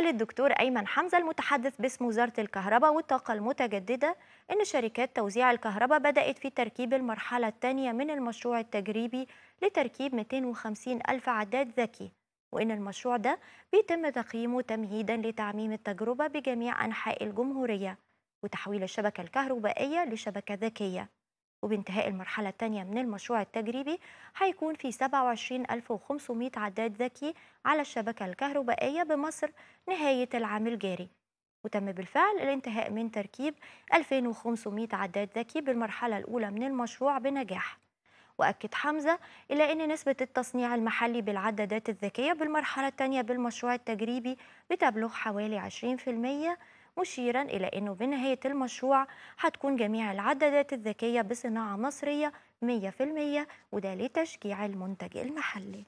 قال الدكتور أيمن حمزة المتحدث باسم وزارة الكهرباء والطاقة المتجددة إن شركات توزيع الكهرباء بدأت في تركيب المرحلة الثانية من المشروع التجريبي لتركيب 250 ألف عداد ذكي وإن المشروع ده بيتم تقييمه تمهيدا لتعميم التجربة بجميع أنحاء الجمهورية وتحويل الشبكة الكهربائية لشبكة ذكية وبانتهاء المرحلة الثانية من المشروع التجريبي هيكون في 27500 عداد ذكي على الشبكة الكهربائية بمصر نهاية العام الجاري وتم بالفعل الانتهاء من تركيب 2500 عداد ذكي بالمرحلة الأولى من المشروع بنجاح وأكد حمزة إلى أن نسبة التصنيع المحلي بالعدادات الذكية بالمرحلة الثانية بالمشروع التجريبي بتبلغ حوالي 20% مشيرا إلى أنه بنهاية المشروع هتكون جميع العدادات الذكية بصناعة مصرية 100% وده لتشجيع المنتج المحلي